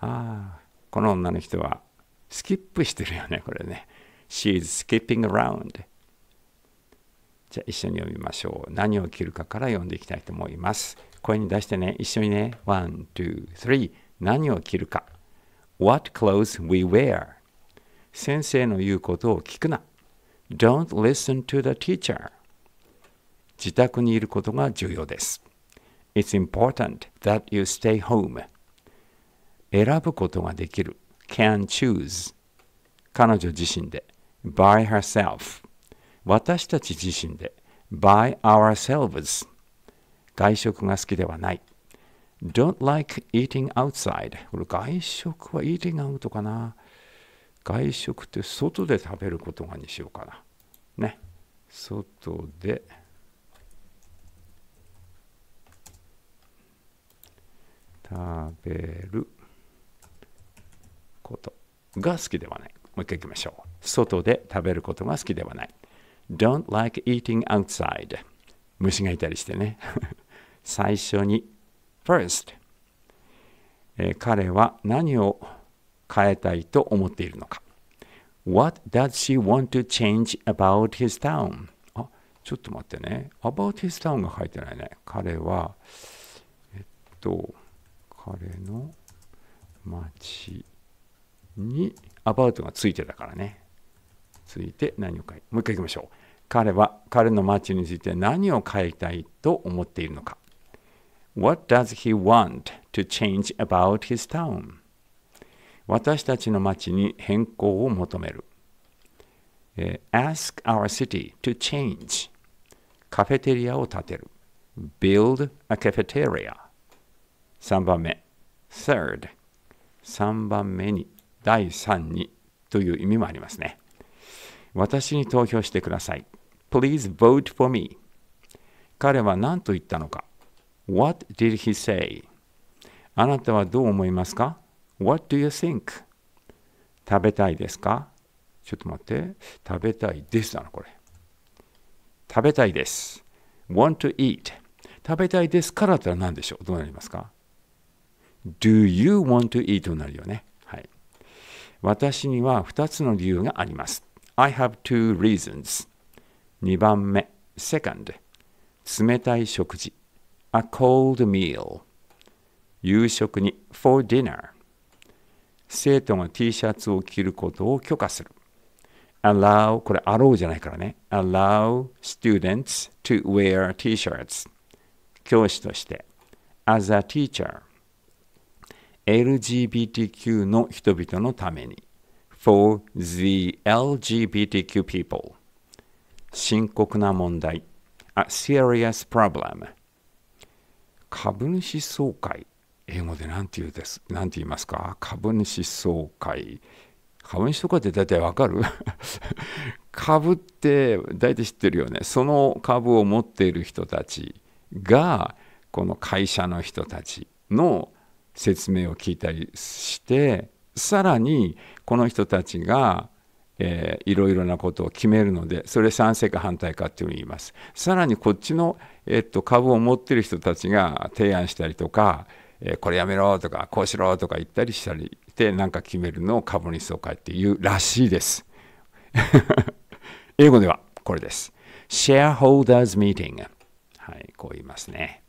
ああ、この女の人はスキップしてるよね、これね。She's skipping around. じゃあ一緒に読みましょう。何を切るかから読んでいきたいと思います。声に出してね、一緒にね。One, two, three. 何を着るか。What clothes we wear. 先生の言うことを聞くな。Don't listen to the teacher. 自宅にいることが重要です。It's important that you stay home. 選ぶことができる can choose 彼女自身で by herself 私たち自身で by ourselves 外食が好きではない don't like eating outside これ外食は eating out かな外食って外で食べることがにしようかなね外で食べるが好きではない。もう一回いきましょう。外で食べることが好きではない。Don't like eating outside. 虫がいたりしてね。最初に First、えー、彼は何を変えたいと思っているのか。What does she want to change about his town? あ、ちょっと待ってね。about his town が書いてないね。彼は、えっと、彼の町にアバウトがついてたからね。ついて何を書いもう一回いきましょう。彼は彼の街について何を変いたいと思っているのか。What does he want to change about his town? 私たちの町に変更を求める。Ask our city to change. カフェテリアを建てる。Build a cafeteria. 3番目。Third. 3番目に第3にという意味もありますね。私に投票してください。Please vote for me. 彼は何と言ったのか ?What did he say? あなたはどう思いますか ?What do you think? 食べたいですかちょっと待って。食べたいですだな、これ。食べたいです。want to eat 食べたいですからったら何でしょうどうなりますか ?do you want to eat となるよね。私には2つの理由があります。I have two reasons. 2番目、second。冷たい食事。A cold meal。夕食に for dinner。生徒が T シャツを着ることを許可する。allow これあろうじゃないからね。allow students to wear t-shirts 教師として as a teacher LGBTQ の人々のために For the LGBTQ people 深刻な問題 A serious problem 株主総会英語で何て言うです何て言いますか株主総会株主総会って大体わかる 株って大体知ってるよねその株を持っている人たちがこの会社の人たちの説明を聞いたりしてさらにこの人たちが、えー、いろいろなことを決めるのでそれ賛成か反対かっていううに言いますさらにこっちの、えっと、株を持ってる人たちが提案したりとか、えー、これやめろとかこうしろとか言ったりしたりで何か決めるのを株主総会っていうらしいです 英語ではこれです Shareholders Meeting はいこう言いますね